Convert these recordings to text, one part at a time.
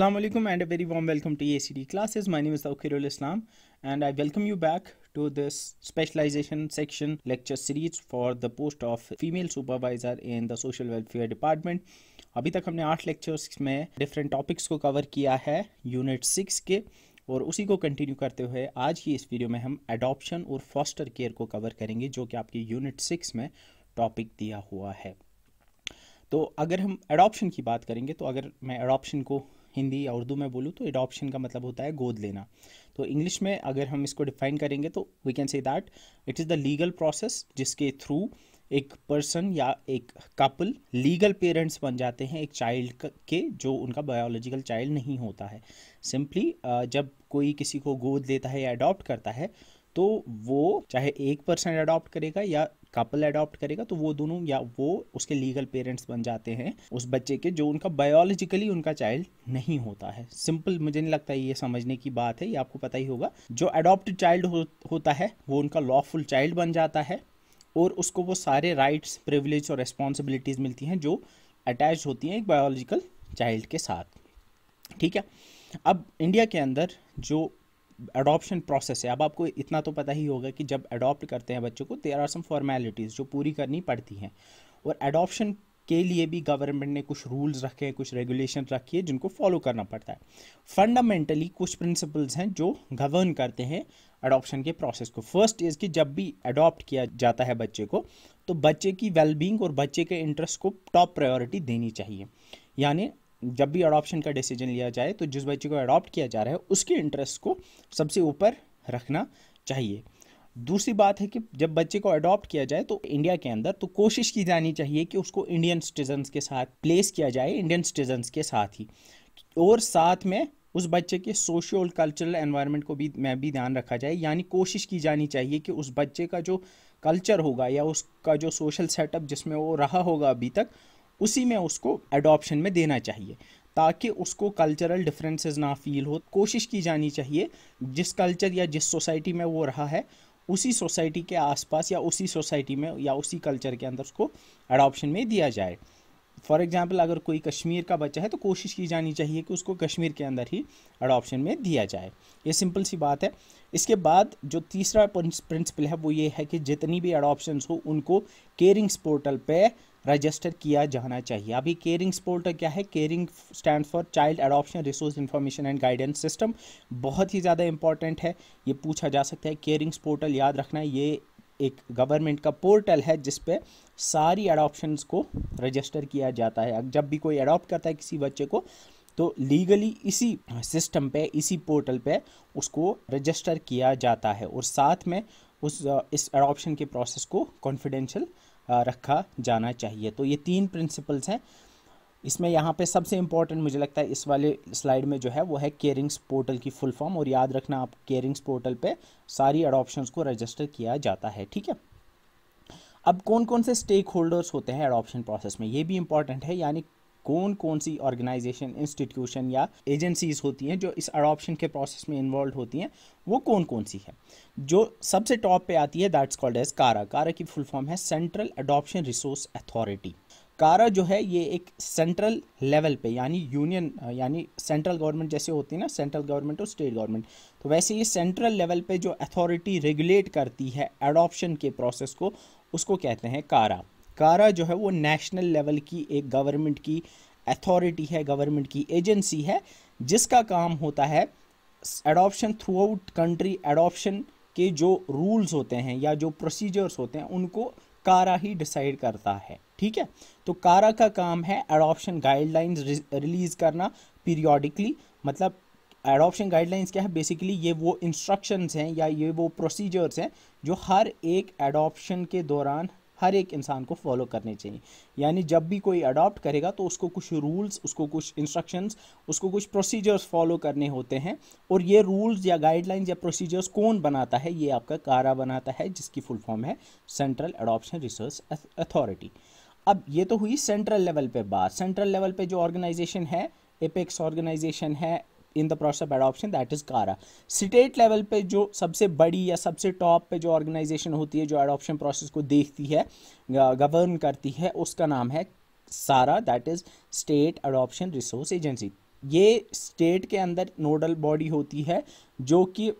Assalamu alaikum and a very warm welcome to ACD classes. My name is Tawkirul Islam and I welcome you back to this specialization section lecture series for the post of female supervisor in the social welfare department. अभी तक हमने आठ lectures में different topics को cover किया है unit 6 के और उसी को कंटिन्यू करते हुए आज की इस वीडियो में हम एडॉप्शन और फॉस्टर केयर को कवर करेंगे जो कि आपके यूनिट सिक्स में टॉपिक दिया हुआ है तो अगर हम एडॉप्शन की बात करेंगे तो अगर मैं एडॉप्शन को हिंदी या उर्दू में बोलूँ तो एडॉप्शन का मतलब होता है गोद लेना तो इंग्लिश में अगर हम इसको डिफाइन करेंगे तो we can say that it is the legal process जिसके थ्रू एक पर्सन या एक कपल लीगल पेरेंट्स बन जाते हैं एक चाइल्ड के जो उनका बायोलॉजिकल चाइल्ड नहीं होता है सिंपली जब कोई किसी को गोद लेता है या अडॉप्ट करता है तो वो चाहे एक पर्सन अडॉप्ट करेगा या कपल अडॉप्ट करेगा तो वो दोनों या वो उसके लीगल पेरेंट्स बन जाते हैं उस बच्चे के जो उनका बायोलॉजिकली उनका चाइल्ड नहीं होता है सिंपल मुझे नहीं लगता ये समझने की बात है ये आपको पता ही होगा जो अडॉप्टेड चाइल्ड हो, होता है वो उनका लॉफुल चाइल्ड बन जाता है और उसको वो सारे राइट्स प्रिविलेज और रिस्पॉन्सिबिलिटीज़ मिलती हैं जो अटैच होती हैं एक बायोलॉजिकल चाइल्ड के साथ ठीक है अब इंडिया के अंदर जो अडॉप्शन प्रोसेस है अब आपको इतना तो पता ही होगा कि जब अडॉप्ट करते हैं बच्चों को देर आर सम फॉर्मेलिटीज़ जो पूरी करनी पड़ती हैं और अडॉप्शन के लिए भी गवर्नमेंट ने कुछ रूल्स रखे हैं कुछ रेगुलेशन रखी है जिनको फॉलो करना पड़ता है फंडामेंटली कुछ प्रिंसिपल्स हैं जो गवर्न करते हैं अडॉप्शन के प्रोसेस को फर्स्ट इज़ कि जब भी अडॉप्ट किया जाता है बच्चे को तो बच्चे की वेलबींग और बच्चे के इंटरेस्ट को टॉप प्रायोरिटी देनी चाहिए यानी जब भी अडॉप्शन का डिसीजन लिया जाए तो जिस बच्चे को अडॉप्ट किया जा रहा है उसके इंटरेस्ट को सबसे ऊपर रखना चाहिए दूसरी बात है कि जब बच्चे को अडॉप्ट किया जाए तो इंडिया के अंदर तो कोशिश की जानी चाहिए कि उसको इंडियन सिटीजन्स के साथ प्लेस किया जाए इंडियन सिटीजन्स के साथ ही और साथ में उस बच्चे के सोशल कल्चरल एनवायरनमेंट को भी में भी ध्यान रखा जाए यानी कोशिश की जानी चाहिए कि उस बच्चे का जो कल्चर होगा या उसका जो सोशल सेटअप जिसमें वो रहा होगा अभी तक उसी में उसको एडॉप्शन में देना चाहिए ताकि उसको कल्चरल डिफरेंसेस ना फील हो कोशिश की जानी चाहिए जिस कल्चर या जिस सोसाइटी में वो रहा है उसी सोसाइटी के आसपास या उसी सोसाइटी में या उसी कल्चर के अंदर उसको अडॉप्शन में दिया जाए फॉर एग्ज़ाम्पल अगर कोई कश्मीर का बच्चा है तो कोशिश की जानी चाहिए कि उसको कश्मीर के अंदर ही अडॉप्शन में दिया जाए ये सिंपल सी बात है इसके बाद जो तीसरा प्रिंसिपल है वो ये है कि जितनी भी अडॉप्शन हो उनको केयरिंग्स पोर्टल पे रजिस्टर किया जाना चाहिए अभी केयरिंग पोर्टल क्या है caring stand for child adoption resource information and guidance system बहुत ही ज़्यादा इंपॉर्टेंट है ये पूछा जा सकता है केयरिंग्स पोर्टल याद रखना ये एक गवर्नमेंट का पोर्टल है जिस पे सारी अडॉप्शंस को रजिस्टर किया जाता है जब भी कोई अडॉप्ट करता है किसी बच्चे को तो लीगली इसी सिस्टम पे इसी पोर्टल पे उसको रजिस्टर किया जाता है और साथ में उस इस अडॉप्शन के प्रोसेस को कॉन्फिडेंशियल रखा जाना चाहिए तो ये तीन प्रिंसिपल्स हैं इसमें यहाँ पे सबसे इम्पॉर्टेंट मुझे लगता है इस वाले स्लाइड में जो है वो है केयरिंग्स पोर्टल की फुल फॉर्म और याद रखना आप केयरिंग्स पोर्टल पे सारी अडॉप्शन को रजिस्टर किया जाता है ठीक है अब कौन कौन से स्टेक होल्डर्स होते हैं अडॉप्शन प्रोसेस में ये भी इंपॉर्टेंट है यानी कौन कौन सी ऑर्गेनाइजेशन इंस्टीट्यूशन या एजेंसीज होती हैं जो इस अडॉप्शन के प्रोसेस में इन्वॉल्व होती हैं वो कौन कौन सी है जो सबसे टॉप पे आती है that's called as CARA CARA की फुल फॉर्म है central adoption resource authority CARA जो है ये एक सेंट्रल लेवल पे यानी यूनियन यानी सेंट्रल गवर्नमेंट जैसे होती है ना सेंट्रल गवर्नमेंट और स्टेट गवर्नमेंट तो वैसे ये सेंट्रल लेवल पे जो अथॉरिटी रेगुलेट करती है एडॉप्शन के प्रोसेस को उसको कहते हैं कारा कारा जो है वो नेशनल लेवल की एक गवर्नमेंट की अथॉरिटी है गवर्नमेंट की एजेंसी है जिसका काम होता है adoption throughout country adoption के जो रूल्स होते हैं या जो प्रोसीजर्स होते हैं उनको कारा ही डिसाइड करता है ठीक है तो कारा का काम है एडॉप्शन गाइडलाइंस रिलीज़ करना पीरियोडिकली मतलब एडॉप्शन गाइडलाइंस क्या है बेसिकली ये वो इंस्ट्रक्शंस हैं या ये वो प्रोसीजर्स हैं जो हर एक एडॉप्शन के दौरान हर एक इंसान को फॉलो करने चाहिए यानी जब भी कोई अडॉप्ट करेगा तो उसको कुछ रूल्स उसको कुछ इंस्ट्रक्शंस उसको कुछ प्रोसीजर्स फॉलो करने होते हैं और ये रूल्स या गाइडलाइंस या प्रोसीजर्स कौन बनाता है ये आपका कारा बनाता है जिसकी फुल फॉर्म है सेंट्रल अडॉप्शन रिसर्च अथॉरिटी अब ये तो हुई सेंट्रल लेवल पे बात सेंट्रल लेवल पे जो ऑर्गेनाइजेशन है एपेक्स ऑर्गेनाइजेशन है in the process of adoption that is CARA state level पे जो सबसे बड़ी या सबसे टॉप पे जो ऑर्गेनाइजेशन होती है जो एडॉप्शन प्रोसेस को देखती है गवर्न करती है उसका नाम है SARA that is state adoption resource agency ये स्टेट के अंदर नोडल बॉडी होती है जो कि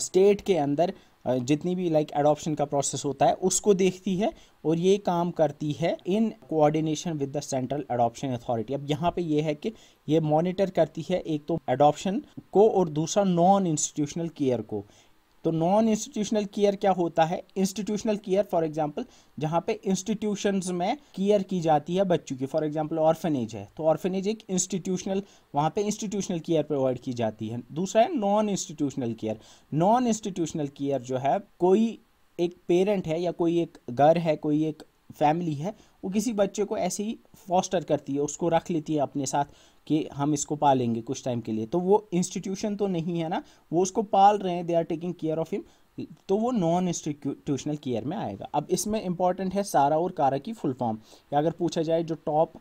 स्टेट के अंदर जितनी भी लाइक एडोप्शन एडॉप्शन का प्रोसेस होता है उसको देखती है और ये काम करती है in coordination with the central adoption authority अब यहाँ पे ये है कि ये मॉनिटर करती है एक तो एडॉप्शन को और दूसरा नॉन इंस्टीट्यूशनल केयर को तो नॉन इंस्टीट्यूशनल केयर क्या होता है इंस्टीट्यूशनल केयर फॉर एग्जाम्पल जहाँ पे इंस्टीट्यूशंस में केयर की जाती है बच्चों की फॉर एग्जाम्पल ऑर्फेनेज है तो ऑर्फेनेज एक इंस्टीट्यूशनल वहाँ पे इंस्टीट्यूशनल केयर प्रोवाइड की जाती है दूसरा है non institutional care non institutional care जो है कोई एक पेरेंट है या कोई एक घर है कोई एक फैमिली है वो किसी बच्चे को ऐसे ही फॉस्टर करती है उसको रख लेती है अपने साथ कि हम इसको पालेंगे कुछ टाइम के लिए तो वो इंस्टीट्यूशन तो नहीं है ना वो उसको पाल रहे हैं they are taking care of him तो वो नॉन इंस्टीट्यूशनल केयर में आएगा अब इसमें इंपॉर्टेंट है सारा और कारा की फुल फॉर्म या अगर पूछा जाए जो टॉप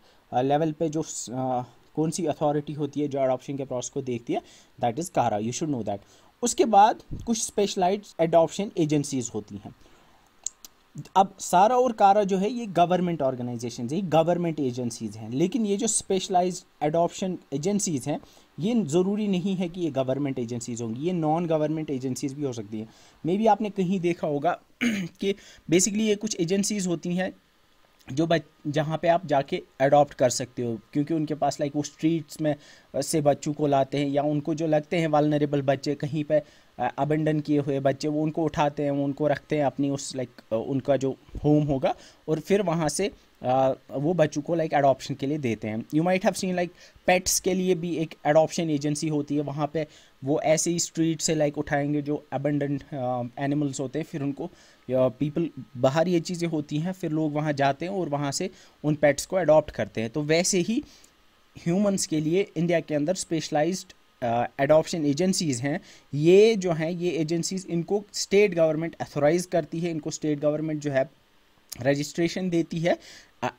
लेवल पे जो आ, कौन सी अथॉरिटी होती है जो अडॉप्शन के प्रोसेस को देखती है that is CARA you should know that उसके बाद कुछ स्पेशलाइज एडॉप्शन एजेंसीज होती हैं अब सारा और कारा जो है ये गवर्नमेंट ऑर्गेनाइजेशन ये गवर्नमेंट एजेंसीज़ हैं लेकिन ये जो स्पेशलाइज एडॉप्शन एजेंसीज़ हैं ये ज़रूरी नहीं है कि ये गवर्नमेंट एजेंसीज़ होंगी ये नॉन गवर्नमेंट एजेंसीज़ भी हो सकती हैं मे बी आपने कहीं देखा होगा कि बेसिकली ये कुछ एजेंसीज़ होती हैं जो बच जहाँ पे आप जाके अडॉप्ट कर सकते हो क्योंकि उनके पास लाइक वो स्ट्रीट्स में से बच्चों को लाते हैं या उनको जो लगते हैं वालनरेबल बच्चे कहीं पे अबंडन किए हुए बच्चे वो उनको उठाते हैं वो उनको रखते हैं अपनी उस लाइक उनका जो होम होगा और फिर वहाँ से वो बच्चों को लाइक अडॉप्शन के लिए देते हैं you might have seen like pets के लिए भी एक अडॉप्शन एजेंसी होती है वहाँ पे वो ऐसे ही स्ट्रीट से लाइक उठाएंगे जो अबंडेंट एनिमल्स होते हैं फिर उनको पीपल बाहर ये चीज़ें होती हैं फिर लोग वहाँ जाते हैं और वहाँ से उन पेट्स को अडॉप्ट करते हैं तो वैसे ही ह्यूमंस के लिए इंडिया के अंदर स्पेशलाइज्ड एडॉप्शन एजेंसीज़ हैं ये जो हैं ये एजेंसीज़ इनको स्टेट गवर्नमेंट अथोराइज़ करती है इनको स्टेट गवर्नमेंट जो है रजिस्ट्रेशन देती है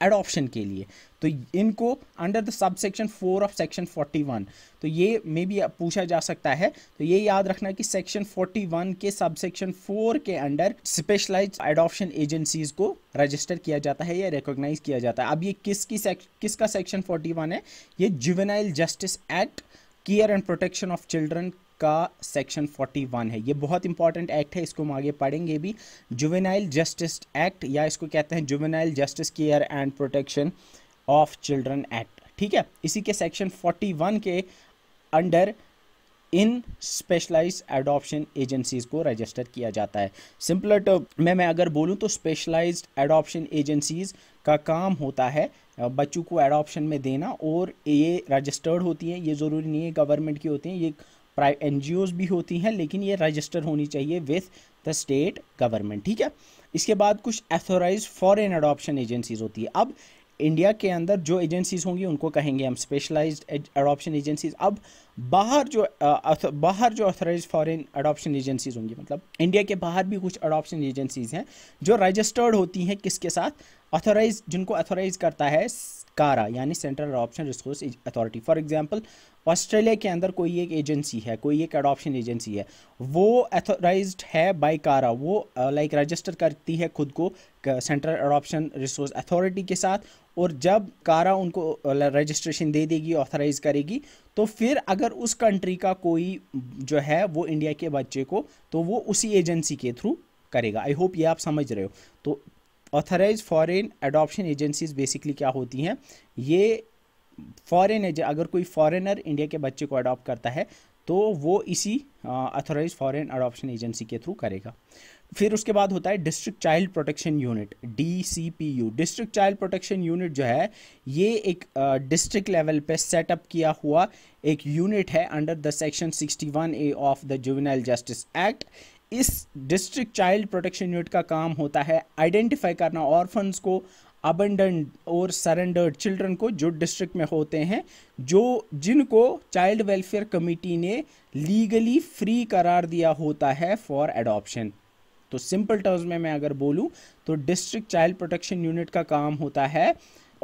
एडॉप्शन के लिए तो इनको under the sub section four of section forty one तो ये मे भी पूछा जा सकता है तो ये याद रखना कि सेक्शन फोर्टी वन के सब सेक्शन फोर के अंडर स्पेशलाइज एडॉप्शन एजेंसीज को रजिस्टर किया जाता है या रिकोगनाइज किया जाता है अब ये किसकी किसका सेक्शन फोर्टी वन है ये juvenile justice act care and protection of children का सेक्शन 41 है ये बहुत इंपॉर्टेंट एक्ट है इसको हम आगे पढ़ेंगे भी जुवेनाइल जस्टिस एक्ट या इसको कहते हैं juvenile justice care and protection of children act ठीक है इसी के सेक्शन 41 के under in specialise adoption agencies को रजिस्टर किया जाता है सिंपलर टर्म में मैं अगर बोलूँ तो स्पेशलाइज्ड एडॉप्शन एजेंसीज का काम होता है बच्चों को एडॉप्शन में देना और ये रजिस्टर्ड होती हैं ये ज़रूरी नहीं है गवर्नमेंट की होती हैं ये प्राइ एन भी होती हैं लेकिन ये रजिस्टर होनी चाहिए विथ द स्टेट गवर्नमेंट ठीक है इसके बाद कुछ एथोराइज फॉरेन एडॉप्शन एजेंसीज होती है अब इंडिया के अंदर जो एजेंसीज़ होंगी उनको कहेंगे हम स्पेशलाइज्ड अडॉप्शन एजेंसीज अब बाहर जो आ, बाहर जो ऑथराइज फॉरेन अडॉप्शन एजेंसीज होंगी मतलब इंडिया के बाहर भी कुछ अडॉप्शन एजेंसीज हैं जो रजिस्टर्ड होती हैं किसके साथ ऑथोराइज जिनको ऑथोराइज करता है कारा यानी central adoption resource authority for example Australia के अंदर कोई एक एजेंसी है कोई एक अडोप्शन एजेंसी है वो एथोराइज है बाई कारा वो लाइक uh, रजिस्टर like, करती है खुद को सेंट्रल अडोप्शन रिसोर्स अथॉरिटी के साथ और जब कारा उनको रजिस्ट्रेशन uh, दे देगी ऑथराइज करेगी तो फिर अगर उस कंट्री का कोई जो है वो इंडिया के बच्चे को तो वो उसी एजेंसी के थ्रू करेगा आई होप ये आप समझ रहे हो तो authorise foreign adoption agencies basically क्या होती हैं ये फॉरेन अगर कोई फॉरेनर इंडिया के बच्चे को अडॉप्ट करता है तो वो इसी ऑथराइज फॉरेन अडॉप्शन एजेंसी के थ्रू करेगा फिर उसके बाद होता है district child protection unit D C P U district child protection unit जो है ये एक डिस्ट्रिक्ट लेवल पे सेटअप किया हुआ एक यूनिट है under the section 61 A of the juvenile justice act इस डिस्ट्रिक्ट चाइल्ड प्रोटेक्शन यूनिट का काम होता है आइडेंटिफाई करना ऑर्फन्स को अबंडन और सरेंडर्ड चिल्ड्रन को जो डिस्ट्रिक्ट में होते हैं जो जिनको चाइल्ड वेलफेयर कमेटी ने लीगली फ्री करार दिया होता है फॉर एडॉप्शन तो सिंपल टर्म्स में मैं अगर बोलूं तो डिस्ट्रिक्ट चाइल्ड प्रोटेक्शन यूनिट का काम होता है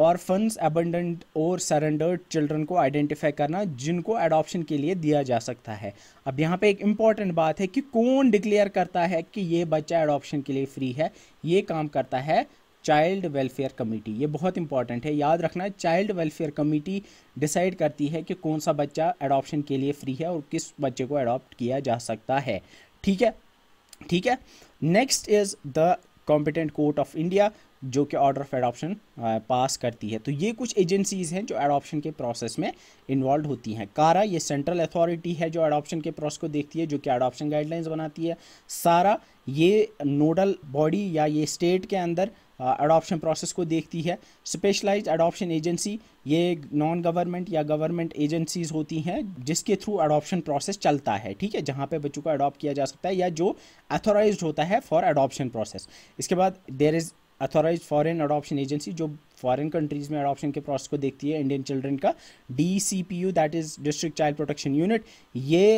ऑर्फन्स एबंडेंट और सरेंडर्ड चिल्ड्रन को आइडेंटिफाई करना जिनको एडॉप्शन के लिए दिया जा सकता है अब यहाँ पे एक इम्पॉर्टेंट बात है कि कौन डिक्लेयर करता है कि ये बच्चा एडॉप्शन के लिए फ्री है ये काम करता है चाइल्ड वेलफेयर कमेटी ये बहुत इंपॉर्टेंट है याद रखना चाइल्ड वेलफेयर कमेटी डिसाइड करती है कि कौन सा बच्चा एडॉप्शन के लिए फ्री है और किस बच्चे को अडॉप्ट किया जा सकता है ठीक है ठीक है next is the competent court of India जो कि ऑर्डर ऑफ एडॉप्शन पास करती है तो ये कुछ एजेंसीज़ हैं जो एडॉप्शन के प्रोसेस में इन्वॉल्व होती हैं कारा ये सेंट्रल अथॉरिटी है जो एडॉप्शन के प्रोसेस को देखती है जो कि एडॉप्शन गाइडलाइंस बनाती है सारा ये नोडल बॉडी या ये स्टेट के अंदर अडॉप्शन uh, प्रोसेस को देखती है स्पेशलाइज अडॉप्शन एजेंसी ये नॉन गवर्नमेंट या गवर्नमेंट एजेंसीज होती हैं जिसके थ्रू अडॉप्शन प्रोसेस चलता है ठीक है जहाँ पे बच्चों को अडॉप्ट किया जा सकता है या जो अथोराइज होता है फॉर अडॉप्शन प्रोसेस इसके बाद there is authorise foreign adoption agency जो फॉरेन कंट्रीज़ में अडॉप्शन के प्रोसेस को देखती है इंडियन चिल्ड्रन का D C P U that is district child protection unit ये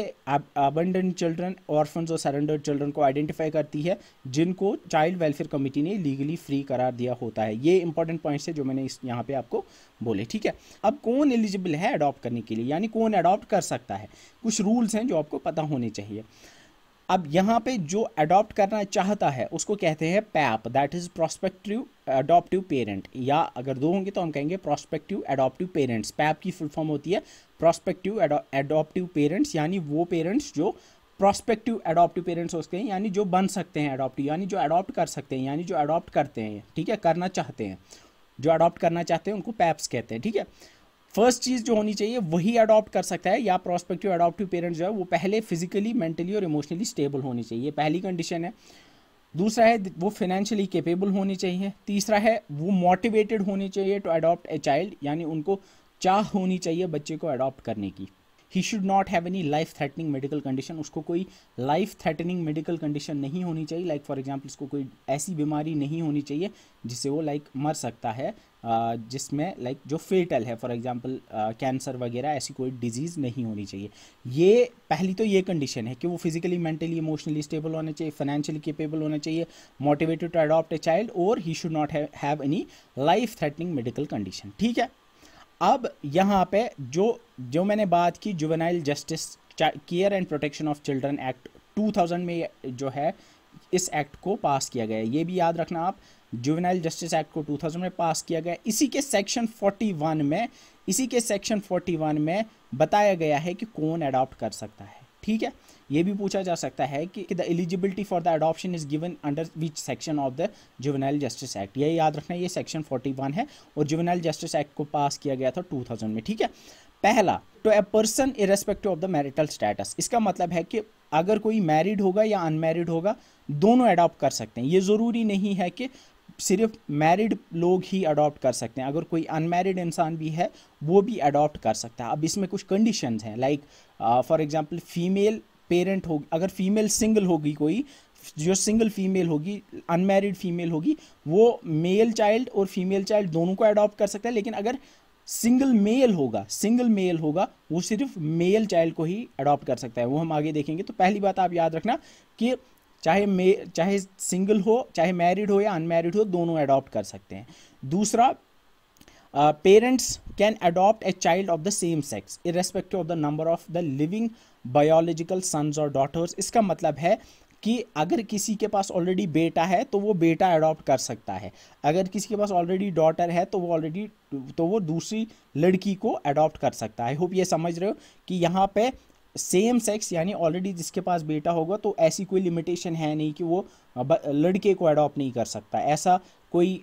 अबंडन चिल्ड्रन ऑर्फन और सरेंडर चिल्ड्रन को आइडेंटिफाई करती है जिनको चाइल्ड वेलफेयर कमेटी ने लीगली फ्री करार दिया होता है ये इंपॉर्टेंट पॉइंट्स है जो मैंने इस यहाँ पे आपको बोले ठीक है अब कौन एलिजिबल है अडॉप्ट करने के लिए यानी कौन अडॉप्ट कर सकता है कुछ रूल्स हैं जो आपको पता होने चाहिए अब यहाँ पे जो अडॉप्ट करना चाहता है उसको कहते हैं PAP that is prospective adoptive parent या अगर दो होंगे तो हम कहेंगे प्रोस्पेक्टिव अडॉप्टिव पेरेंट्स पैप की फुल फॉर्म होती है प्रोस्पेक्टिव अडॉप्टिव पेरेंट्स यानी वो पेरेंट्स जो प्रोस्पेक्टिव अडॉप्टिव पेरेंट्स होते हैं यानी जो बन सकते हैं अडॉप्टिव यानी जो अडॉप्ट कर सकते हैं यानी जो अडॉप्ट करते हैं ठीक है करना चाहते हैं जो अडॉप्ट करना चाहते हैं उनको पैप्स कहते हैं ठीक है फर्स्ट चीज़ जो होनी चाहिए वही अडॉप्ट कर सकता है या प्रोस्पेक्टिव अडॉप्टिव पेरेंट्स जो है वो पहले फिजिकली मेंटली और इमोशनली स्टेबल होनी चाहिए पहली कंडीशन है दूसरा है वो फाइनेंशियली केपेबल होनी चाहिए तीसरा है वो मोटिवेटेड होनी चाहिए टू अडॉप्ट ए चाइल्ड यानी उनको चाह होनी चाहिए बच्चे को अडॉप्ट करने की he should not have any life threatening medical condition उसको कोई लाइफ थ्रेटनिंग मेडिकल कंडीशन नहीं होनी चाहिए लाइक फॉर एग्जाम्पल उसको कोई ऐसी बीमारी नहीं होनी चाहिए जिससे वो लाइक like, मर सकता है जिसमें लाइक जो फेटल है फॉर एग्जांपल कैंसर वगैरह ऐसी कोई डिजीज़ नहीं होनी चाहिए ये पहली तो ये कंडीशन है कि वो फिजिकली मेंटली इमोशनली स्टेबल होना चाहिए फाइनेंशियली केपेबल होना चाहिए motivated to adopt a child और he should not have any life threatening medical condition ठीक है अब यहाँ पे जो जो मैंने बात की juvenile justice care and protection of children act 2000 में जो है इस एक्ट को पास किया गया है ये भी याद रखना आप जुवेनाइल जस्टिस एक्ट को 2000 में पास किया गया इसी के सेक्शन 41 में इसी के सेक्शन 41 में बताया गया है कि कौन अडॉप्ट कर सकता है ठीक है ये भी पूछा जा सकता है कि the eligibility for the adoption is given under which section of the juvenile justice act ये याद रखना ये सेक्शन 41 है और जुवेनाइल जस्टिस एक्ट को पास किया गया था 2000 में ठीक है पहला to a person irrespective of the marital status इसका मतलब है कि अगर कोई मैरिड होगा या अनमैरिड होगा दोनों अडॉप्ट कर सकते हैं ये ज़रूरी नहीं है कि सिर्फ मैरिड लोग ही अडॉप्ट कर सकते हैं अगर कोई अनमैरिड इंसान भी है वो भी अडॉप्ट कर सकता है अब इसमें कुछ कंडीशन हैं like for example female parent हो अगर फीमेल सिंगल होगी कोई जो सिंगल फीमेल होगी अनमैरिड फीमेल होगी वो मेल चाइल्ड और फीमेल चाइल्ड दोनों को अडॉप्ट कर सकता है लेकिन अगर सिंगल मेल होगा सिंगल मेल होगा वो सिर्फ मेल चाइल्ड को ही अडॉप्ट कर सकता है वो हम आगे देखेंगे तो पहली बात आप याद रखना कि चाहे मे चाहे सिंगल हो चाहे मैरिड हो या अनमैरिड हो दोनों अडॉप्ट कर सकते हैं दूसरा parents can adopt a child of the same sex irrespective of the number of the living biological sons और डॉटर्स इसका मतलब है कि अगर किसी के पास ऑलरेडी बेटा है तो वो बेटा अडॉप्ट कर सकता है अगर किसी के पास ऑलरेडी डॉटर है तो वो ऑलरेडी तो वो दूसरी लड़की को अडॉप्ट कर सकता है होप ये समझ रहे हो कि यहाँ पे सेम सेक्स यानी ऑलरेडी जिसके पास बेटा होगा तो ऐसी कोई लिमिटेशन है नहीं कि वो लड़के को अडॉप्ट नहीं कर सकता ऐसा कोई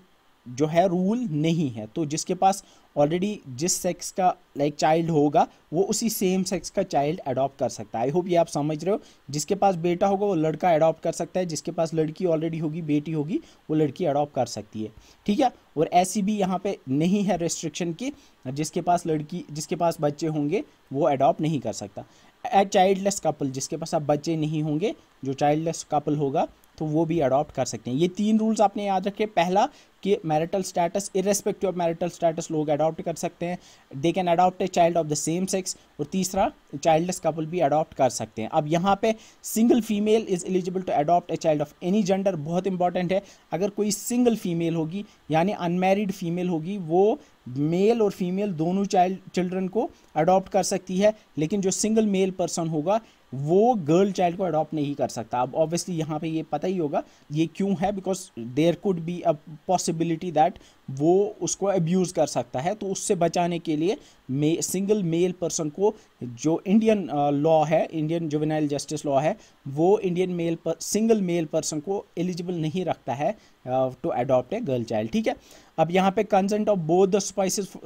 जो है रूल नहीं है तो जिसके पास ऑलरेडी जिस सेक्स का लाइक चाइल्ड होगा वो उसी सेम सेक्स का चाइल्ड अडॉप्ट कर सकता है आई होप ये आप समझ रहे हो जिसके पास बेटा होगा वो लड़का अडॉप्ट कर सकता है जिसके पास लड़की ऑलरेडी होगी बेटी होगी वो लड़की अडॉप्ट कर सकती है ठीक है और ऐसी भी यहाँ पे नहीं है रेस्ट्रिक्शन की जिसके पास लड़की जिसके पास बच्चे होंगे वो अडॉप्ट नहीं कर सकता ए चाइल्डलेस कपल जिसके पास अब बच्चे नहीं होंगे जो चाइल्डलेस कपल होगा तो वो भी अडॉप्ट कर सकते हैं ये तीन रूल्स आपने याद रखे पहला कि marital status irrespective of marital status लोग अडॉप्ट कर सकते हैं they can adopt a child of the same sex और तीसरा चाइल्डलेस कपल भी अडॉप्ट कर सकते हैं अब यहाँ पे single female is eligible to adopt a child of any gender बहुत इंपॉर्टेंट है अगर कोई सिंगल फीमेल होगी यानी अनमेरिड फीमेल होगी वो मेल और फीमेल दोनों चाइल्ड चिल्ड्रन को अडॉप्ट कर सकती है लेकिन जो सिंगल मेल पर्सन होगा वो गर्ल चाइल्ड को अडॉप्ट नहीं कर सकता अब ऑब्वियसली यहाँ पे ये पता ही होगा ये क्यों है because there could be a possibility that वो उसको अब्यूज़ कर सकता है तो उससे बचाने के लिए मे सिंगल मेल पर्सन को जो इंडियन लॉ है इंडियन जुवेनाइल जस्टिस लॉ है वो इंडियन मेल पर सिंगल मेल पर्सन को एलिजिबल नहीं रखता है to adopt a girl child ठीक है अब यहाँ पे consent of both the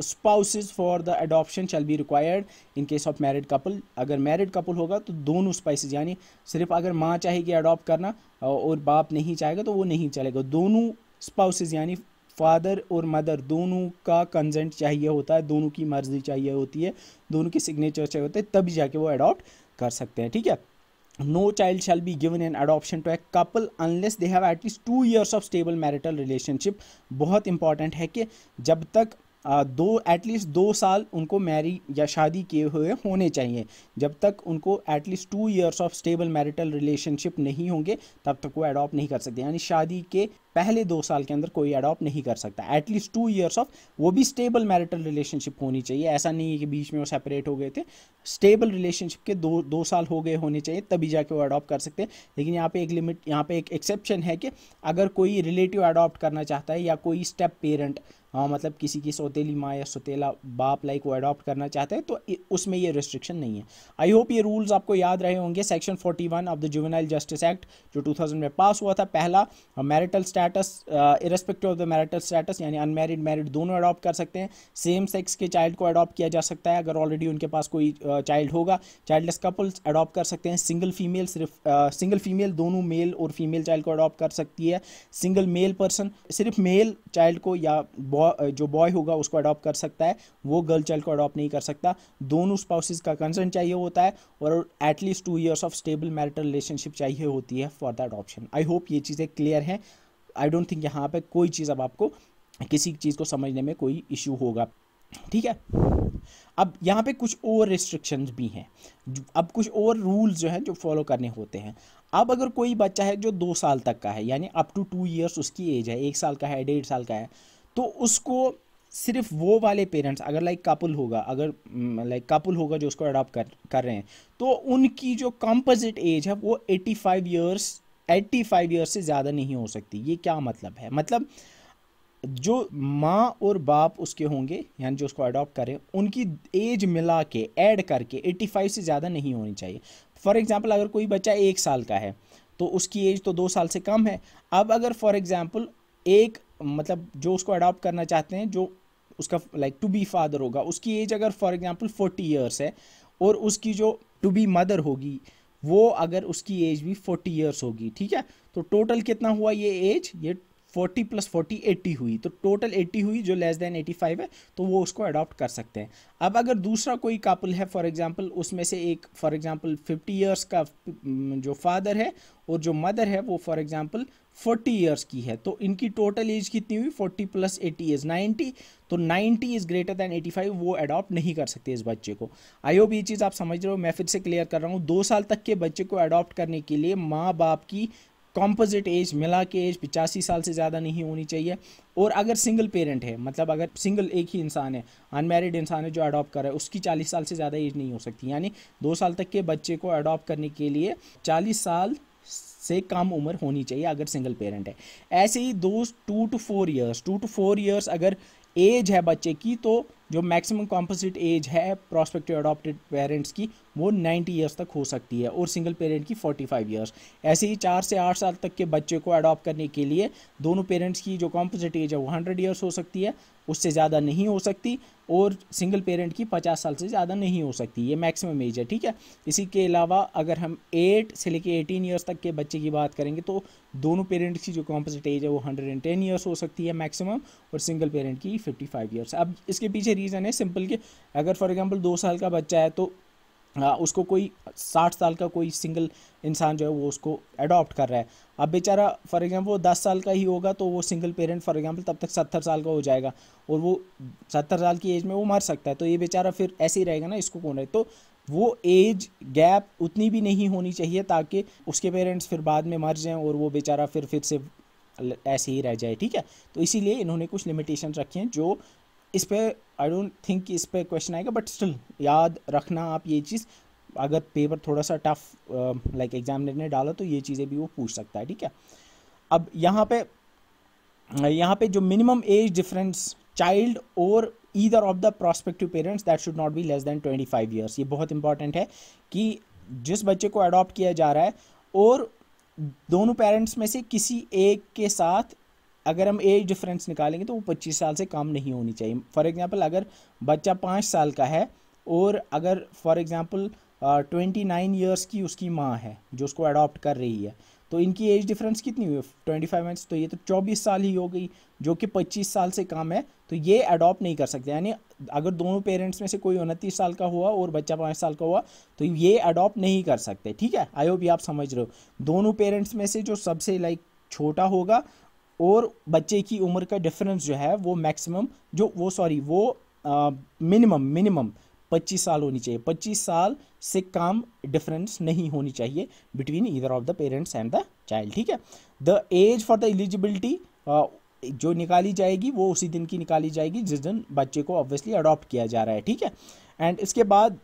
spouses for the adoption shall be required in case of married couple अगर मैरिड कपल होगा तो दोनों स्पाइसेस यानी सिर्फ अगर माँ चाहेगी अडॉप्ट करना और बाप नहीं चाहेगा तो वो नहीं चलेगा दोनों स्पाउसेस यानी फादर और मदर दोनों का कंसेंट चाहिए होता है दोनों की मर्जी चाहिए होती है दोनों की सिग्नेचर चाहिए होते हैं तभी जाके वो अडॉप्ट कर सकते हैं ठीक है no child shall be given in adoption to a couple unless they have at least two years of stable marital relationship बहुत important है कि जब तक दो एटलीस्ट दो साल उनको मैरी या शादी किए हुए होने चाहिए जब तक उनको at least two years of stable marital relationship नहीं होंगे तब तक वो अडॉप्ट नहीं कर सकते यानी शादी के पहले दो साल के अंदर कोई अडॉप्ट नहीं कर सकता एटलीस्ट टू ईयर्स ऑफ वो भी स्टेबल मैरिटल रिलेशनशिप होनी चाहिए ऐसा नहीं है कि बीच में वो सेपरेट हो गए थे स्टेबल रिलेशनशिप के दो दो साल हो गए होने चाहिए तभी जाके वो अडॉप्ट कर सकते हैं लेकिन यहाँ पे एक लिमिट यहाँ पे एक एक्सेप्शन है कि अगर कोई रिलेटिव अडॉप्ट करना चाहता है या कोई स्टेप पेरेंट आ, हाँ, मतलब किसी की सौतेली माँ या सौतेला बाप लाइक वो अडॉप्ट करना चाहते हैं तो उसमें ये रिस्ट्रिक्शन नहीं है आई होप ये रूल्स आपको याद रहे होंगे section 41 of the juvenile justice act जो 2000 में पास हुआ था पहला marital status irrespective of the marital status यानी अनमेरिड मैरिड दोनों अडॉप्ट कर सकते हैं सेम सेक्स के चाइल्ड को अडॉप्ट किया जा सकता है अगर ऑलरेडी उनके पास कोई चाइल्ड uh, होगा चाइल्डलेस कपल्स अडॉप्ट कर सकते हैं सिंगल फीमेल सिर्फ सिंगल फीमेल दोनों मेल और फीमेल चाइल्ड को अडॉप्ट कर सकती है सिंगल मेल पर्सन सिर्फ मेल चाइल्ड को या बॉय जो बॉय होगा उसको अडॉप्ट कर सकता है वो गर्ल चाइल्ड को अडॉप्ट नहीं कर सकता दोनों स्पाउसेज का कंसर्न चाहिए होता है और at least two years of stable marital relationship चाहिए होती है for that option I hope ये चीज़ें क्लियर हैं आई डोंट थिंक यहाँ पर कोई चीज़ अब आपको किसी चीज़ को समझने में कोई इशू होगा ठीक है अब यहाँ पे कुछ और रिस्ट्रिक्शंस भी हैं अब कुछ और रूल्स जो हैं जो फॉलो करने होते हैं अब अगर कोई बच्चा है जो दो साल तक का है यानी अप टू टू इयर्स उसकी एज है एक साल का है डेढ़ साल का है तो उसको सिर्फ वो वाले पेरेंट्स अगर लाइक कपल होगा अगर लाइक mm, कपल होगा जो उसको अडॉप्ट कर कर रहे हैं तो उनकी जो कंपोजिट एज है वो 85 इयर्स 85 इयर्स से ज़्यादा नहीं हो सकती ये क्या मतलब है मतलब जो माँ और बाप उसके होंगे यानी जो उसको अडॉप्ट करें उनकी एज मिला के ऐड करके 85 से ज़्यादा नहीं होनी चाहिए फॉर एग्ज़ाम्पल अगर कोई बच्चा एक साल का है तो उसकी एज तो दो साल से कम है अब अगर फॉर एग्ज़ाम्पल एक मतलब जो उसको अडॉप्ट करना चाहते हैं जो उसका लाइक टू बी फादर होगा उसकी एज अगर फॉर एग्जांपल फोर्टी ईयर्स है और उसकी जो टू बी मदर होगी वो अगर उसकी एज भी फोर्टी ईयर्स होगी ठीक है तो टोटल कितना हुआ ये एज ये 40 प्लस 40 80 हुई तो टोटल 80 हुई जो लेस देन 85 है तो वो उसको अडॉप्ट कर सकते हैं अब अगर दूसरा कोई कपल है फॉर एग्जांपल उसमें से एक फॉर एग्जांपल 50 इयर्स का हम्म, जो फादर है और जो मदर है वो फॉर एग्जांपल 40 इयर्स की है तो इनकी टोटल एज कितनी हुई 40 प्लस 80 इज़ 90 तो 90 इज़ ग्रेटर दैन 85 वो अडॉप्ट नहीं कर सकते इस बच्चे को आई होप ये चीज़ आप समझ रहे हो मैं फिर से क्लियर कर रहा हूँ दो साल तक के बच्चे को अडॉप्ट करने के लिए माँ बाप की कॉम्पोजिट एज मिला के एज पिचासी साल से ज़्यादा नहीं होनी चाहिए और अगर सिंगल पेरेंट है मतलब अगर सिंगल एक ही इंसान है अनमेरिड इंसान है जो अडॉप्ट कर रहा है उसकी चालीस साल से ज़्यादा एज नहीं हो सकती यानी दो साल तक के बच्चे को अडॉप्ट करने के लिए चालीस साल से कम उम्र होनी चाहिए अगर सिंगल पेरेंट है ऐसे ही दो two to four years two to four years अगर एज है बच्चे की तो जो मैक्सिमम कॉम्पोजिट एज है प्रोस्पेक्टिव अडोप्टेड पेरेंट्स की वो 90 ईयर्स तक हो सकती है और सिंगल पेरेंट की 45 ईयर्स ऐसे ही चार से आठ साल तक के बच्चे को अडॉप्ट करने के लिए दोनों पेरेंट्स की जो कॉम्पोजिट एज है वो हंड्रेड ईयर्स हो सकती है उससे ज़्यादा नहीं हो सकती और सिंगल पेरेंट की पचास साल से ज़्यादा नहीं हो सकती ये मैक्सिमम एज है ठीक है इसी के अलावा अगर हम एट से लेके एटीन ईयर्स तक के बच्चे की बात करेंगे तो दोनों पेरेंट्स की जो कॉम्पोजिट एज है वो हंड्रेड एंड टेन ईयर्स हो सकती है मैक्सिमम और सिंगल पेरेंट की फिफ्टी फाइव ईयर्स अब इसके पीछे रीज़न है सिंपल कि अगर फॉर एग्जाम्पल दो साल का बच्चा है तो हाँ, उसको कोई साठ साल का कोई सिंगल इंसान जो है वो उसको अडॉप्ट कर रहा है अब बेचारा फॉर एग्जांपल वो दस साल का ही होगा तो वो सिंगल पेरेंट फॉर एग्जांपल तब तक सत्तर साल का हो जाएगा और वो सत्तर साल की एज में वो मर सकता है तो ये बेचारा फिर ऐसे ही रहेगा ना इसको कौन रहे तो वो एज गैप उतनी भी नहीं होनी चाहिए ताकि उसके पेरेंट्स फिर बाद में मर जाएं और वो बेचारा फिर फिर से ऐसे ही रह जाए ठीक है तो इसीलिए इन्होंने कुछ लिमिटेशन रखी हैं जो इस पर आई डोंट थिंक इस पर क्वेश्चन आएगा बट स्टिल याद रखना आप ये चीज़ अगर पेपर थोड़ा सा टफ लाइक एग्जामिनर ने डाला तो ये चीज़ें भी वो पूछ सकता है ठीक है अब यहाँ पे यहाँ पे जो मिनिमम एज डिफरेंस चाइल्ड और either of the prospective parents that should not be less than twenty five years ये बहुत इंपॉर्टेंट है कि जिस बच्चे को अडॉप्ट किया जा रहा है और दोनों पेरेंट्स में से किसी एक के साथ अगर हम एज डिफरेंस निकालेंगे तो वो पच्चीस साल से कम नहीं होनी चाहिए फॉर एग्ज़ाम्पल अगर बच्चा पाँच साल का है और अगर for example twenty nine years की उसकी माँ है जो उसको अडॉप्ट कर रही है तो इनकी एज डिफरेंस कितनी हुई ट्वेंटी फाइव मंथ्स तो ये तो चौबीस साल ही हो गई जो कि पच्चीस साल से कम है तो ये अडॉप्ट नहीं कर सकते यानी अगर दोनों पेरेंट्स में से कोई उनतीस साल का हुआ और बच्चा पाँच साल का हुआ तो ये अडॉप्ट नहीं कर सकते ठीक है आई होप ये आप समझ रहे हो दोनों पेरेंट्स में से जो सबसे लाइक छोटा होगा और बच्चे की उम्र का डिफरेंस जो है वो मैक्सिमम जो वो सॉरी वो मिनिमम मिनिमम 25 साल होनी चाहिए 25 साल से कम डिफरेंस नहीं होनी चाहिए between either of the parents and the child ठीक है the age for the eligibility जो निकाली जाएगी वो उसी दिन की निकाली जाएगी जिस दिन बच्चे को ऑब्वियसली अडॉप्ट किया जा रहा है ठीक है एंड इसके बाद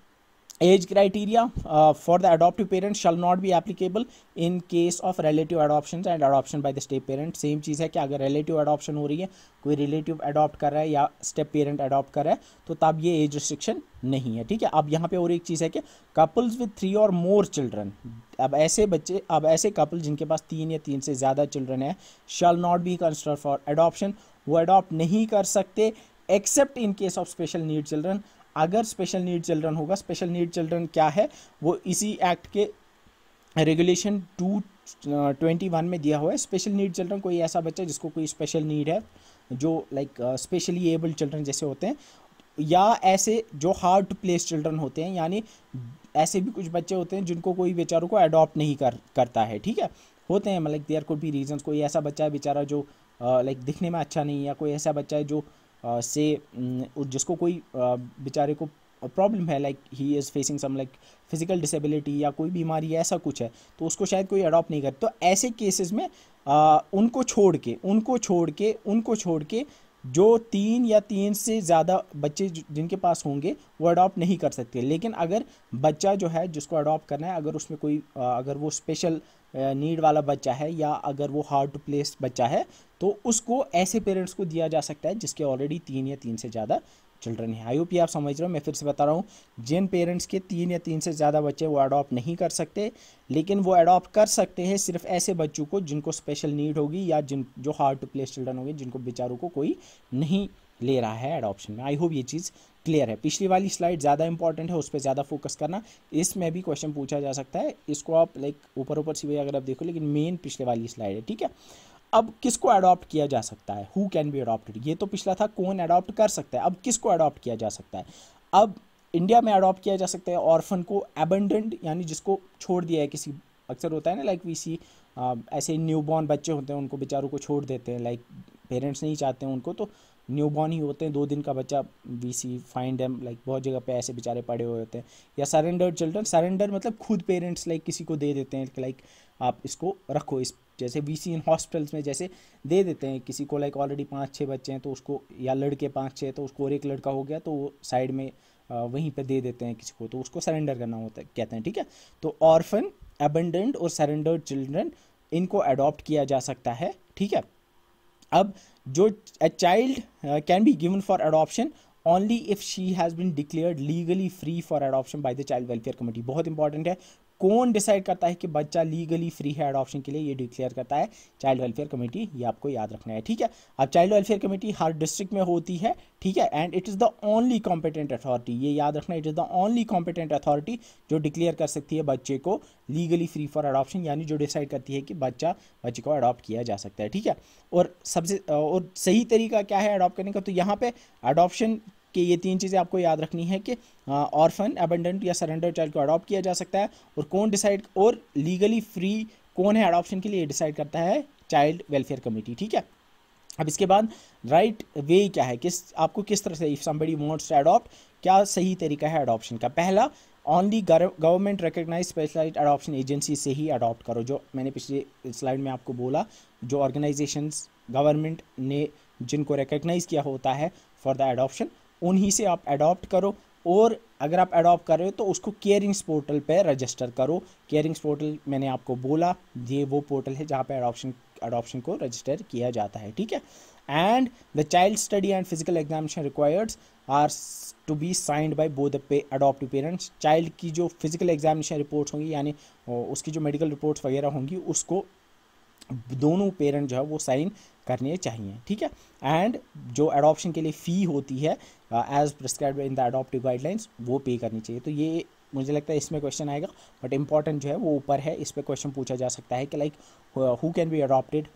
age criteria for the adoptive parent shall not be applicable in case of relative adoption and adoption by the step parent same चीज़ है कि अगर रिलेटिव अडोप्शन हो रही है कोई रिलेटिव अडोप्ट कर रहा है या स्टेप पेरेंट अडोप्ट कर रहा है तो तब ये एज रिस्ट्रिक्शन नहीं है ठीक है अब यहाँ पे और एक चीज़ है कि कपल्स विथ थ्री और मोर चिल्ड्रन अब ऐसे बच्चे अब ऐसे कपल जिनके पास तीन या तीन से ज़्यादा चिल्ड्रन है shall not be considered for adoption वो अडोप्ट नहीं कर सकते except in case of special need children अगर स्पेशल नीड चिल्ड्रन होगा स्पेशल नीड चिल्ड्रन क्या है वो इसी एक्ट के रेगुलेशन टू ट्वेंटी वन में दिया हुआ है स्पेशल नीड चिल्ड्रन कोई ऐसा बच्चा जिसको कोई स्पेशल नीड है जो लाइक स्पेशली एबल्ड चिल्ड्रन जैसे होते हैं या ऐसे जो हार्ड टू प्लेस चिल्ड्रन होते हैं यानी ऐसे भी कुछ बच्चे होते हैं जिनको कोई बेचारों को अडॉप्ट नहीं कर करता है ठीक है होते हैं मतलब देयर कुड भी रीजंस कोई ऐसा बच्चा है बेचारा जो लाइक uh, दिखने में अच्छा नहीं है कोई ऐसा बच्चा है जो Uh, से mm, जिसको कोई uh, बेचारे को प्रॉब्लम है like he is facing some like physical disability या कोई बीमारी ऐसा कुछ है तो उसको शायद कोई अडॉप्ट नहीं कर तो ऐसे केसेस में आ, uh, उनको छोड़ के उनको छोड़ के उनको छोड़ के जो तीन या तीन से ज़्यादा बच्चे जिनके पास होंगे वो अडॉप्ट नहीं कर सकते लेकिन अगर बच्चा जो है जिसको अडॉप्ट करना है अगर उसमें कोई अगर वो स्पेशल नीड वाला बच्चा है या अगर वो हार्ड टू प्लेस बच्चा है तो उसको ऐसे पेरेंट्स को दिया जा सकता है जिसके ऑलरेडी तीन या तीन से ज़्यादा चिल्ड्रन है आई होप ये आप समझ रहे हो मैं फिर से बता रहा हूँ जिन पेरेंट्स के तीन या तीन से ज़्यादा बच्चे वो अडॉप्ट नहीं कर सकते लेकिन वो अडॉप्ट कर सकते हैं सिर्फ ऐसे बच्चों को जिनको स्पेशल नीड होगी या जिन जो हार्ड टू प्लेस चिल्ड्रन होंगे जिनको बेचारों को कोई नहीं ले रहा है ऑप्शन में आई होप ये चीज़ क्लियर है पिछली वाली स्लाइड ज़्यादा इंपॉर्टेंट है उस पर ज़्यादा फोकस करना इसमें भी क्वेश्चन पूछा जा सकता है इसको आप लाइक ऊपर ऊपर सीधे अगर आप देखो लेकिन मेन पिछले वाली स्लाइड है ठीक है अब किसको अडॉप्ट किया जा सकता है हु कैन बी अडॉप्टेड ये तो पिछला था कौन अडॉप्ट कर सकता है अब किसको अडॉप्ट किया जा सकता है अब इंडिया में अडॉप्ट किया जा सकता है ऑर्फन को एबंडेंट यानी जिसको छोड़ दिया है किसी अक्सर होता है ना लाइक वी सी ऐसे न्यूबॉर्न बच्चे होते हैं उनको बेचारों को छोड़ देते हैं लाइक पेरेंट्स नहीं चाहते हैं उनको तो न्यू बॉर्न ही होते हैं दो दिन का बच्चा we C find am like बहुत जगह पे ऐसे बेचारे पड़े हुए होते हैं या सरेंडर चिल्ड्रन सरेंडर मतलब खुद पेरेंट्स लाइक किसी को दे देते हैं लाइक आप इसको रखो इस जैसे वी सी इन हॉस्पिटल्स में जैसे दे देते हैं किसी को लाइक ऑलरेडी पाँच छः बच्चे हैं तो उसको या लड़के पाँच छः तो उसको और एक लड़का हो गया तो वो साइड में वहीं पर दे देते हैं किसी को तो उसको सरेंडर करना होता है कहते हैं ठीक है तो ऑर्फन एबेंडेंट और सरेंडर्ड चिल्ड्रन इनको अडॉप्ट किया जा सकता है ठीक है अब a child uh, can be given for adoption only if she has been declared legally free for adoption by the child welfare committee बहुत important. कौन डिसाइड करता है कि बच्चा लीगली फ्री है अडॉप्शन के लिए ये डिक्लेयर करता है चाइल्ड वेलफेयर कमेटी ये आपको याद रखना है ठीक है अब चाइल्ड वेलफेयर कमेटी हर डिस्ट्रिक्ट में होती है ठीक है and it is the only competent authority ये याद रखना it is the only competent authority जो डिक्लेयर कर सकती है बच्चे को लीगली फ्री फॉर अडॉप्शन यानी जो डिसाइड करती है कि बच्चा बच्चे को अडॉप्ट किया जा सकता है ठीक है और सबसे और सही तरीका क्या है अडॉप्ट करने का तो यहाँ पे अडॉप्शन कि ये तीन चीज़ें आपको याद रखनी है कि ऑर्फन एबेंडेंट या सरेंडर चाइल्ड को अडॉप्ट किया जा सकता है और कौन डिसाइड और लीगली फ्री कौन है अडॉप्शन के लिए डिसाइड करता है चाइल्ड वेलफेयर कमेटी ठीक है अब इसके बाद राइट वे क्या है किस आपको किस तरह से if somebody wants to adopt क्या सही तरीका है अडॉप्शन का पहला only government recognise specialise adoption agency से ही अडॉप्ट करो जो मैंने पिछले स्लाइड में आपको बोला जो ऑर्गेनाइजेशंस गवर्नमेंट ने जिनको रिकग्नाइज किया होता है फॉर द अडॉप्शन उन्हीं से आप अडॉप्ट करो और अगर आप अडॉप्ट कर रहे हो तो उसको केयरिंग्स पोर्टल पर रजिस्टर करो केयरिंग्स पोर्टल मैंने आपको बोला ये वो पोर्टल है जहाँ पर अडॉप्शन अडॉप्शन को रजिस्टर किया जाता है ठीक है and the child study and physical examination requireds are to be signed by both the pay adopt parents child की जो फिजिकल एग्जामिनेशन रिपोर्ट्स होंगी यानी उसकी जो मेडिकल रिपोर्ट्स वगैरह होंगी उसको दोनों पेरेंट जो है वो साइन करने चाहिए ठीक है एंड जो एडॉप्शन के लिए फ़ी होती है as prescribe in the adoptive guidelines वो पे करनी चाहिए तो ये मुझे लगता है इसमें क्वेश्चन आएगा बट इंपॉर्टेंट जो है वो ऊपर है इस पर क्वेश्चन पूछा जा सकता है कि like who can be adopted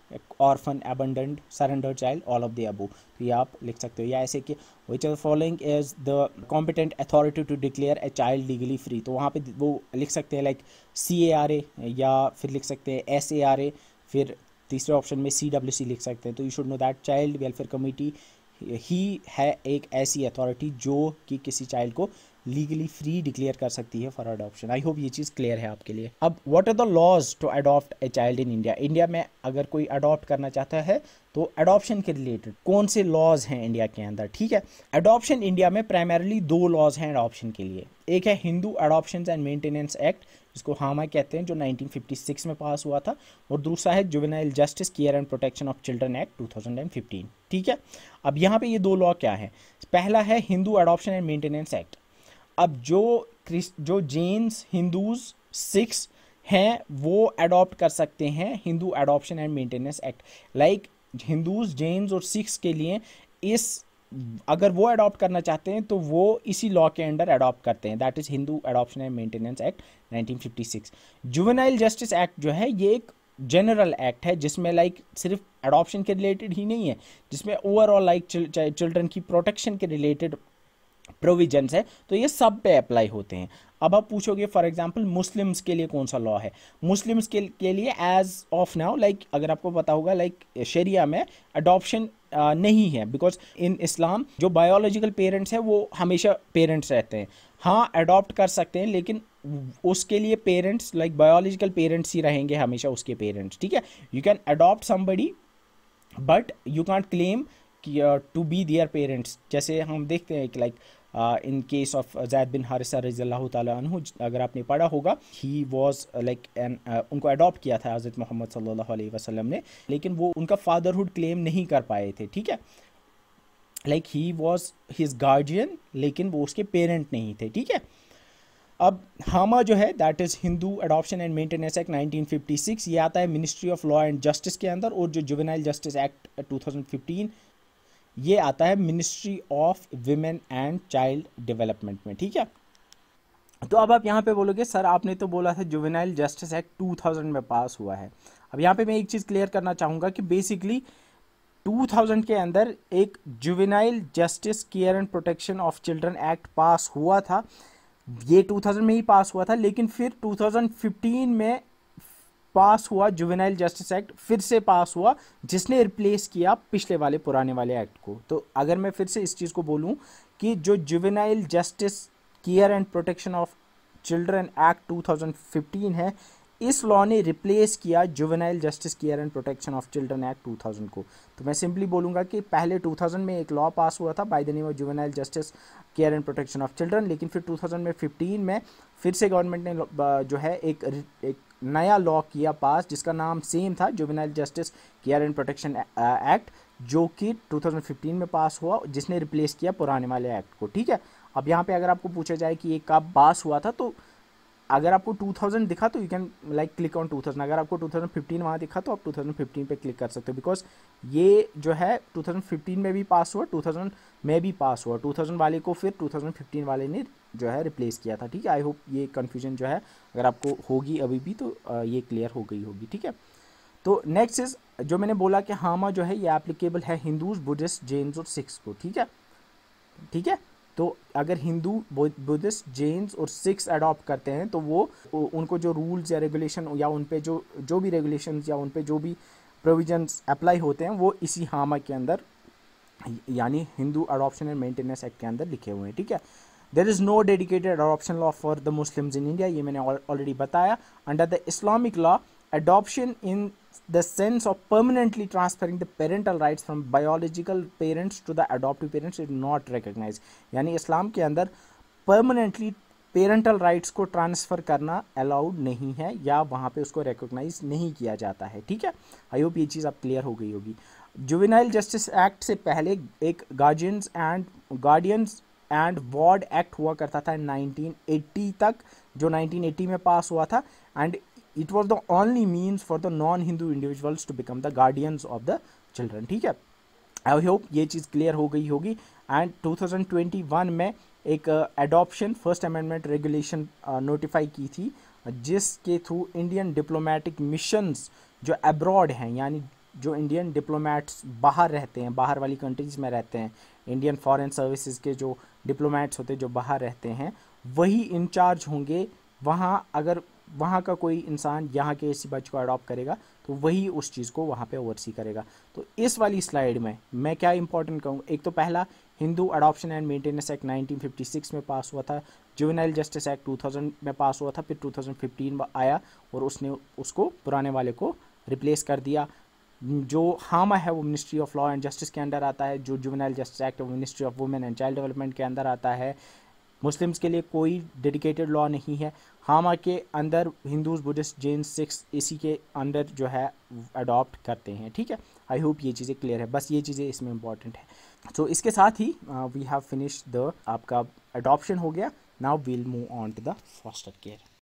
orphan abandoned surrender child all of the above तो ये आप लिख सकते हो या ऐसे कि which are following is the competent authority to declare a child legally free तो वहाँ पे वो लिख सकते हैं like C A R A या फिर लिख सकते हैं एस ए आर ए फिर तीसरे ऑप्शन में सी डब्ल्यू सी लिख सकते हैं तो you should know that child welfare committee ही है एक ऐसी अथॉरिटी जो कि किसी चाइल्ड को लीगली फ्री डिक्लेयर कर सकती है फॉर अडॉप्शन आई होप ये चीज़ क्लियर है आपके लिए अब what are the laws to adopt a child in India India में अगर कोई अडॉप्ट करना चाहता है तो अडॉप्शन के रिलेटेड कौन से लॉज हैं इंडिया के अंदर ठीक है अडॉप्शन इंडिया में प्राइमरली दो लॉज हैं अडॉप्शन के लिए एक है Hindu adoption and maintenance act जिसको हामा कहते हैं जो 1956 में पास हुआ था और दूसरा है juvenile justice care and protection of children act 2015 ठीक है अब यहाँ पे ये दो लॉ क्या है पहला है Hindu adoption and maintenance act अब जो जो जेन्स हिंदूज सिक्स हैं वो अडॉप्ट कर सकते हैं Hindu adoption and maintenance act like Hindus Jains और सिक्स के लिए इस अगर वो अडॉप्ट करना चाहते हैं तो वो इसी लॉ के अंडर अडॉप्ट करते हैं that is Hindu adoption and maintenance act 1956 juvenile justice act जो है ये एक जनरल एक्ट है जिसमें लाइक like, सिर्फ अडॉप्शन के रिलेटेड ही नहीं है जिसमें ओवरऑल लाइक चिल्ड्रन की प्रोटेक्शन के रिलेटेड प्रोविजन्स है तो ये सब पे अप्लाई होते हैं अब आप पूछोगे फॉर एग्जाम्पल मुस्लिम्स के लिए कौन सा लॉ है मुस्लिम्स के, के लिए एज ऑफ नाउ लाइक अगर आपको पता होगा लाइक like, शेरिया में अडॉप्शन uh, नहीं है बिकॉज इन इस्लाम जो बायोलॉजिकल पेरेंट्स हैं वो हमेशा पेरेंट्स रहते हैं हाँ अडॉप्ट कर सकते हैं लेकिन उसके लिए पेरेंट्स लाइक बायोलॉजिकल पेरेंट्स ही रहेंगे हमेशा उसके पेरेंट्स ठीक है you can adopt somebody but you can't claim to be their parents जैसे हम देखते हैं कि like in case of Zaid bin Haritha रज़ील तु अगर आपने पढ़ा होगा ही वॉज लाइक एन उनको अडॉप्ट किया था हज़रत मोहम्मद सल्लल्लाहु अलैहि वसल्लम ने लेकिन वो उनका फादरहुड क्लेम नहीं कर पाए थे ठीक है like he was his guardian लेकिन वो उसके पेरेंट नहीं थे ठीक है अब हामा जो है that is Hindu adoption and maintenance act 1956 ये आता है ministry of law and justice के अंदर और जो जुवेनाइल जस्टिस एक्ट 2015 ये आता है ministry of women and child development में ठीक है तो अब आप यहाँ पे बोलोगे सर आपने तो बोला था जुवेनाइल जस्टिस एक्ट 2000 में पास हुआ है अब यहाँ पे मैं एक चीज़ क्लियर करना चाहूँगा कि बेसिकली 2000 के अंदर एक juvenile justice care and protection of children act pass हुआ था ये 2000 में ही पास हुआ था लेकिन फिर 2015 में पास हुआ जुवेनाइल जस्टिस एक्ट फिर से पास हुआ जिसने रिप्लेस किया पिछले वाले पुराने वाले एक्ट को तो अगर मैं फिर से इस चीज़ को बोलूँ कि जो juvenile justice care and protection of children act 2015 है इस लॉ ने रिप्लेस किया juvenile justice care and protection of children act 2000 को तो मैं सिंपली बोलूँगा कि पहले 2000 में एक लॉ पास हुआ था by the name of juvenile justice care and protection of children लेकिन फिर 15 में फिर से गवर्नमेंट ने uh, जो है एक एक नया लॉ किया पास जिसका नाम सेम था juvenile justice care and protection act जो कि 2015 में पास हुआ जिसने रिप्लेस किया पुराने वाले एक्ट को ठीक है अब यहाँ पे अगर आपको पूछा जाए कि ये कब पास हुआ था तो अगर आपको 2000 दिखा तो you can like click on 2000 अगर आपको 2015 वहाँ दिखा तो आप 2015 पे क्लिक कर सकते हो बिकॉज ये जो है 2015 में भी पास हुआ 2000 में भी पास हुआ 2000 वाले को फिर 2015 वाले ने जो है रिप्लेस किया था ठीक है आई होप ये कन्फ्यूजन जो है अगर आपको होगी अभी भी तो ये क्लियर हो गई होगी ठीक है तो नेक्स्ट इज जो मैंने बोला कि हामा जो है ये एप्लीकेबल है हिंदूज बुद्धिस्ट जेन्स और सिक्स को ठीक है ठीक है तो अगर हिंदू बुद्धिस्ट जैन और सिख्स अडॉप्ट करते हैं तो वो उनको जो रूल्स या रेगुलेशन या उन पर जो जो भी रेगुलेशन या उन पर जो भी प्रोविजंस अप्लाई होते हैं वो इसी हामा के अंदर यानी Hindu adoption and maintenance act के अंदर लिखे हुए हैं ठीक है there is no dedicated adoption law for the Muslims in India ये मैंने ऑलरेडी बताया under the Islamic law adoption in the sense of permanently transferring the parental rights from biological parents to the adoptive parents is not recognized यानी इस्लाम के अंदर permanently parental rights को transfer करना allowed नहीं है या वहाँ पे उसको रिकॉग्नाइज नहीं किया जाता है ठीक है आई होप ये चीज़ अब क्लियर हो गई होगी जुवेनाइल जस्टिस एक्ट से पहले एक guardians and guardians and ward act हुआ करता था 1980 तक जो 1980 में पास हुआ था and it was the only means for the non Hindu individuals to become the guardians of the children ठीक है आई होप ये चीज़ क्लियर हो गई होगी एंड 2021 में एक adoption first amendment regulation notify की थी जिसके थ्रू इंडियन डिप्लोमेटिक मिशंस जो एब्रॉड हैं यानी जो इंडियन डिप्लोमेट्स बाहर रहते हैं बाहर वाली कंट्रीज़ में रहते हैं इंडियन फॉरेन सर्विसेज के जो डिप्लोमेट्स होते हैं जो बाहर रहते हैं वही इंचार्ज होंगे वहाँ अगर वहाँ का कोई इंसान यहाँ के इसी बच को अडॉप्ट करेगा तो वही उस चीज़ को वहाँ पे ओवरसी करेगा तो इस वाली स्लाइड में मैं क्या इंपॉर्टेंट कहूँ एक तो पहला Hindu adoption and maintenance act 1956 में पास हुआ था जुवेनाइल जस्टिस एक्ट 2000 में पास हुआ था फिर 2015 में आया और उसने उसको पुराने वाले को रिप्लेस कर दिया जो हामा है वो ministry of law and justice के अंदर आता है जो जुवेनाइल जस्टिस एक्ट वो ministry of women and child development के अंदर आता है मुस्लिम्स के लिए कोई डेडिकेटेड लॉ नहीं है हामा के अंदर हिंदूज बुद्धिस्ट जैन सिक्स इसी के अंदर जो है अडॉप्ट करते हैं ठीक है आई होप ये चीज़ें क्लियर है बस ये चीज़ें इसमें इंपॉर्टेंट है सो so, इसके साथ ही वी हैव फिनिश द आपका अडॉप्शन हो गया now we'll move on to the foster care